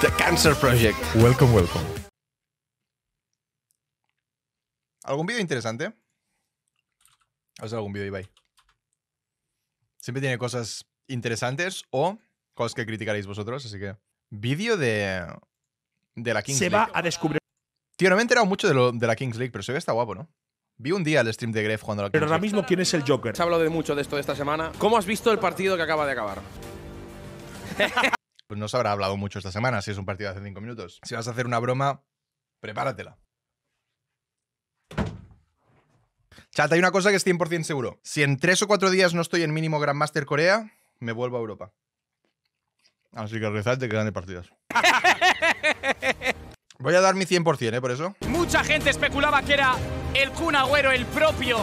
The Cancer Project. Welcome, welcome. ¿Algún vídeo interesante? O algún vídeo Ibai. Siempre tiene cosas interesantes o cosas que criticaréis vosotros, así que. Vídeo de. De la Kings Se va a descubrir. Tío, no me he enterado mucho de, de la Kings League, pero se ve que está guapo, ¿no? Vi un día el stream de Gref cuando lo Pero ahora mismo, ¿quién es el Joker? Se ha hablado de mucho de esto de esta semana. ¿Cómo has visto el partido que acaba de acabar? pues no se habrá hablado mucho esta semana, si es un partido de hace 5 minutos. Si vas a hacer una broma, prepáratela. Chata, hay una cosa que es 100% seguro. Si en 3 o 4 días no estoy en mínimo Grandmaster Corea, me vuelvo a Europa. Así que te que gane partidas. Voy a dar mi 100%, ¿eh? Por eso. Mucha gente especulaba que era el Kun Agüero, el propio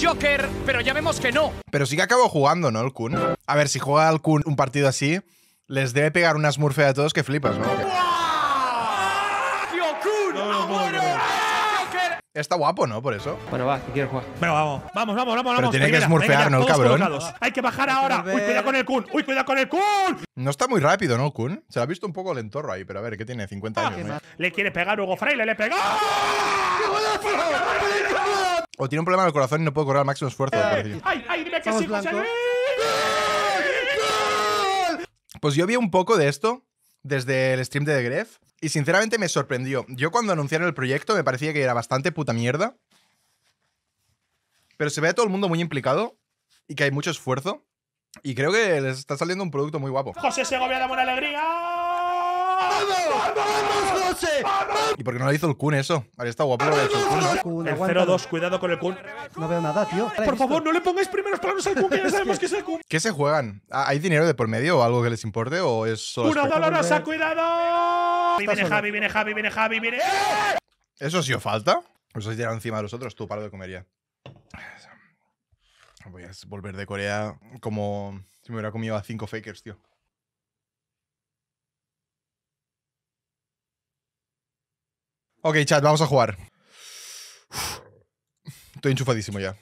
Joker, pero ya vemos que no. Pero sí que acabó jugando, ¿no? El Kun. A ver, si juega el Kun un partido así, les debe pegar una smurfea a todos que flipas, ¿no? Está guapo, ¿no? Por eso. Bueno, va, que quiero jugar. Bueno, vamos. Vamos, vamos, vamos. Pero tiene que smurfear, ¿no, el cabrón? Hay que bajar ahora. Uy, cuidado con el Kun. Uy, cuidado con el Kun. No está muy rápido, ¿no, Kun? Se lo ha visto un poco el entorro ahí, pero a ver, ¿qué tiene? 50 ah, años, Le quiere pegar Hugo Fraile, le pegó. ¡Qué golazo! O tiene un problema en el corazón y no puede correr al máximo esfuerzo. ay, ay, dime que sí, Pues yo vi un poco de esto desde el stream de The Gref y sinceramente me sorprendió. Yo cuando anunciaron el proyecto me parecía que era bastante puta mierda. Pero se ve a todo el mundo muy implicado y que hay mucho esfuerzo. Y creo que les está saliendo un producto muy guapo. José Segovia da buena alegría. ¡Vamos! ¡Vamos, José! ¿Y por qué no lo hizo el Kun eso? Ahí está guapo lo hecho el Kun. el 0-2, cuidado con el Kun. No veo nada, tío. Por favor, no le pongáis primeros planos al Kun, que ya sabemos que es el Kun. ¿Qué se juegan? ¿Hay dinero de por medio o algo que les importe? ¿O es ¡Una dolorosa, cuidado! Viene Javi, viene Javi, viene Javi, viene. ¿Eso sí os falta? Os has tirar encima de los otros, tú paro de comer ya. Voy a volver de Corea como si me hubiera comido a cinco fakers, tío. Ok, chat, vamos a jugar. Estoy enchufadísimo ya.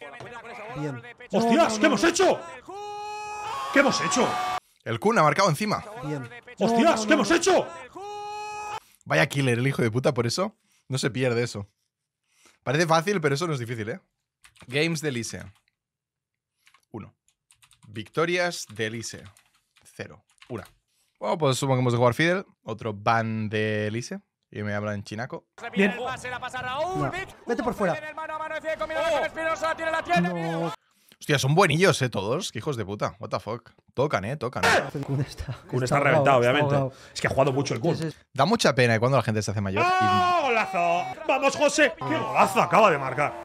¡Hostias! ¿Qué hemos hecho? ¿Qué hemos hecho? El Kun ha marcado encima. ¡Hostias! ¿Qué hemos hecho? Vaya killer el hijo de puta, por eso no se pierde eso. Parece fácil, pero eso no es difícil, ¿eh? Games de Elise. Uno. Victorias de Elise. Cero. Una. Bueno, oh, pues supongo que hemos de jugar Fidel. Otro ban de Elise. Y me habla en chinaco. Bien. Vete por fuera. Hostia, son buenillos, eh, todos. Qué hijos de puta. What the fuck. Tocan, eh, tocan. Kun está, reventado, obviamente. es que ha jugado mucho el Kun. Da mucha pena cuando la gente se hace mayor. ¡Ah, golazo! ¡Vamos, José! ¡Qué golazo acaba de marcar!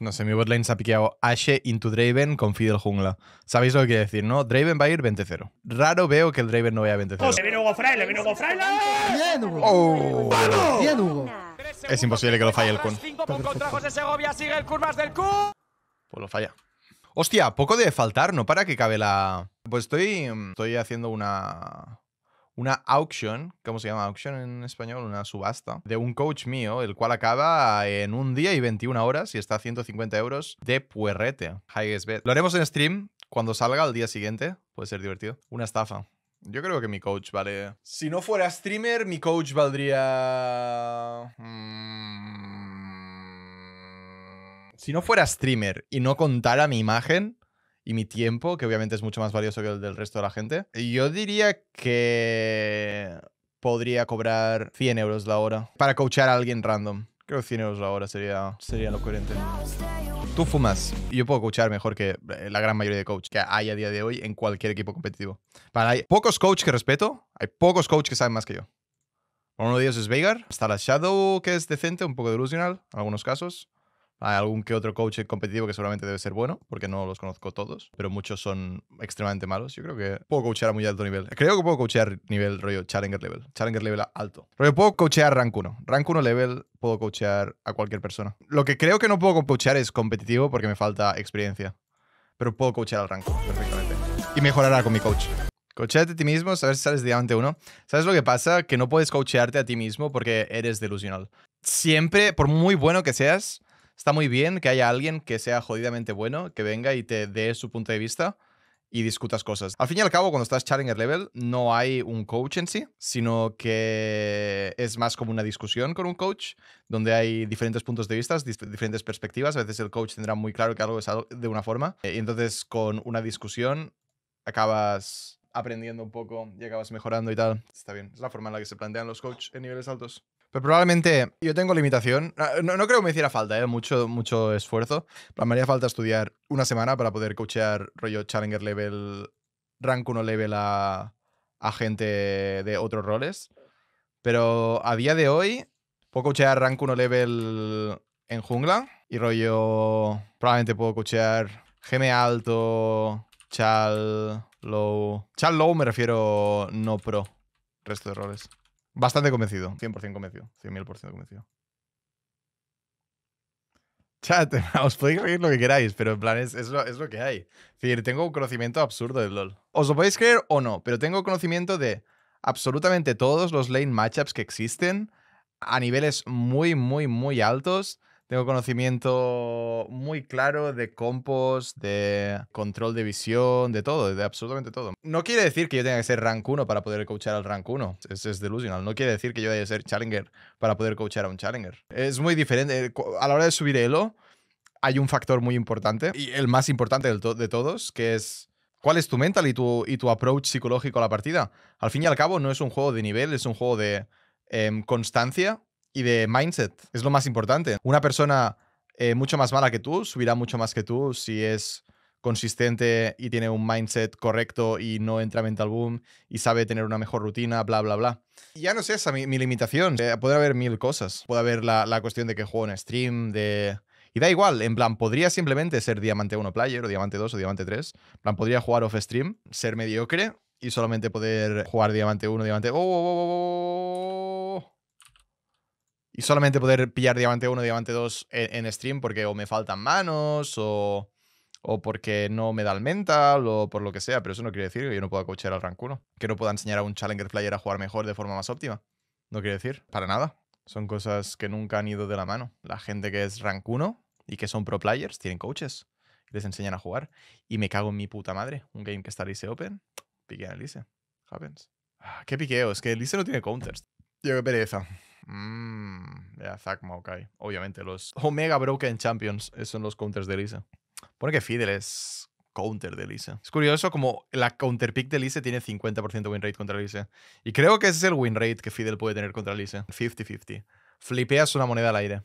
No sé, mi botlane se ha piqueado Ashe into Draven con Fidel Jungla. Sabéis lo que quiere decir, ¿no? Draven va a ir 20-0. Raro veo que el Draven no vaya a 20-0. ¡Oh, ¡Le viene Hugo Fraile! ¡Le viene Hugo Fraile! ¡Bien, Hugo! Oh. ¡Bien, Hugo! Es imposible que lo falle el Kun. Pues lo falla. Hostia, poco debe faltar, ¿no? Para que cabe la... Pues estoy... Mm, estoy haciendo una una auction, ¿cómo se llama auction en español? Una subasta de un coach mío, el cual acaba en un día y 21 horas y está a 150 euros de puerrete. Highest bet. Lo haremos en stream cuando salga al día siguiente. Puede ser divertido. Una estafa. Yo creo que mi coach vale. Si no fuera streamer, mi coach valdría. Mm, si no fuera streamer y no contara mi imagen, y mi tiempo, que obviamente es mucho más valioso que el del resto de la gente. Yo diría que podría cobrar 100 euros la hora para coachar a alguien random. Creo que 100 euros la hora sería, sería lo coherente. Tú fumas. Yo puedo coachar mejor que eh, la gran mayoría de coach que hay a día de hoy en cualquier equipo competitivo. Para, hay pocos coach que respeto, hay pocos coach que saben más que yo. Uno de ellos es Veigar. Está la Shadow, que es decente, un poco delusional en algunos casos. Hay algún que otro coach competitivo que seguramente debe ser bueno, porque no los conozco todos, pero muchos son extremadamente malos. Yo creo que puedo coachear a muy alto nivel. Creo que puedo coachear nivel rollo Challenger level. Challenger level alto. Rollo, puedo coachear rank 1. Rank 1 level puedo coachear a cualquier persona. Lo que creo que no puedo coachear es competitivo porque me falta experiencia. Pero puedo coachear al rank perfectamente. Y mejorará con mi coach. Coachate a ti mismo, saber si sales de diamante uno. ¿Sabes lo que pasa? Que no puedes coachearte a ti mismo porque eres delusional. Siempre, por muy bueno que seas, está muy bien que haya alguien que sea jodidamente bueno, que venga y te dé su punto de vista y discutas cosas. Al fin y al cabo, cuando estás Challenger Level, no hay un coach en sí, sino que es más como una discusión con un coach, donde hay diferentes puntos de vista, diferentes perspectivas. A veces el coach tendrá muy claro que algo es de una forma. Eh, y entonces con una discusión acabas aprendiendo un poco y acabas mejorando y tal. Está bien, es la forma en la que se plantean los coaches en niveles altos. Pero probablemente yo tengo limitación. Ah, no, creo que me hiciera falta, ¿eh? Mucho, mucho esfuerzo. Pero me haría falta estudiar una semana para poder coachear rollo Challenger Level, Rank 1 Level a, gente de otros roles. Pero a día de hoy puedo coachear Rank 1 Level en jungla y rollo... Probablemente puedo coachear GM alto, Chal low. Chal low me refiero no pro. Resto de roles. Bastante convencido, 100% convencido, 100.000% convencido. Chat, os podéis creer lo que queráis, pero en plan es, lo, es lo, que hay. Es decir, tengo un conocimiento absurdo de LOL. Os lo podéis creer o no, pero tengo conocimiento de absolutamente todos los lane matchups que existen a niveles muy, muy, muy altos tengo conocimiento muy claro de compost, de control de visión, de todo, de absolutamente todo. No quiere decir que yo tenga que ser rank 1 para poder coachar al rank 1. Es, es delusional. No quiere decir que yo haya que ser challenger para poder coachar a un challenger. Es muy diferente. Eh, a la hora de subir elo, hay un factor muy importante, y el más importante de, todos, que es cuál es tu mental y tu, y tu approach psicológico a la partida. Al fin y al cabo, no es un juego de nivel, es un juego de em, constancia y de mindset. Es lo más importante. Una persona mucho más mala que tú subirá mucho más que tú si es consistente y tiene un mindset correcto y no entra mental boom y sabe tener una mejor rutina, bla, bla, bla. ya no sé, esa mi, mi limitación. Eh, puede haber mil cosas. Puede haber la, la cuestión de que juego en stream, de... Y da igual, en plan, podría simplemente ser diamante 1 player o diamante 2 o diamante 3. En plan, podría jugar off stream, ser mediocre y solamente poder jugar diamante 1, diamante... Oh, oh, oh, y solamente poder pillar diamante 1, diamante 2 e, en, stream porque o me faltan manos o, porque no me da el mental o por lo que sea, pero eso no quiere decir que yo no pueda coachar al rank 1, que no pueda enseñar a un challenger player a jugar mejor de forma más óptima. No quiere decir, para nada. Son cosas que nunca han ido de la mano. La gente que es rank 1 y que son pro players tienen coaches les enseñan a jugar. Y me cago en mi puta madre. Un game que está Lice Open, piquean lise, Happens. Ah, qué piqueo, es que lise no tiene counters. Yo qué pereza. Mmm, ya Zack Maokai. Obviamente, los Omega Broken Champions son los counters de Lisa. Pone que Fidel es counter de Lisa. Es curioso como la counter pick de Lisa tiene 50% win rate contra Lisa. Y creo que ese es el win rate que Fidel puede tener contra Lisa. 50-50. Flipeas una moneda al aire.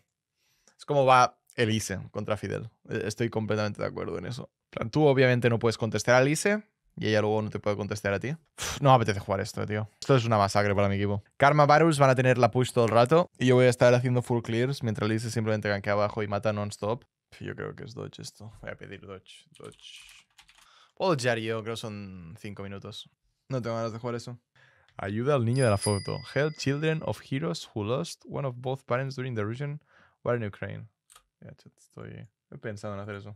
Es como va Elise contra Fidel. E-, estoy completamente de acuerdo en eso. Tú obviamente no puedes contestar a Elise y ella luego no te puede contestar a ti. no me apetece jugar esto, tío. Esto es una masacre para mi equipo. Karma Varus van a tener la push todo el rato. Y yo voy a estar haciendo full clears mientras se simplemente ganquea abajo y mata non-stop. Yo creo que es dodge esto. Voy a pedir dodge. Dodge. Puedo yo, creo son 5 minutos. No tengo ganas de jugar eso. Ayuda al niño de la foto. Help children of heroes who lost one of both parents during the region war in Ukraine. estoy... pensando en hacer eso.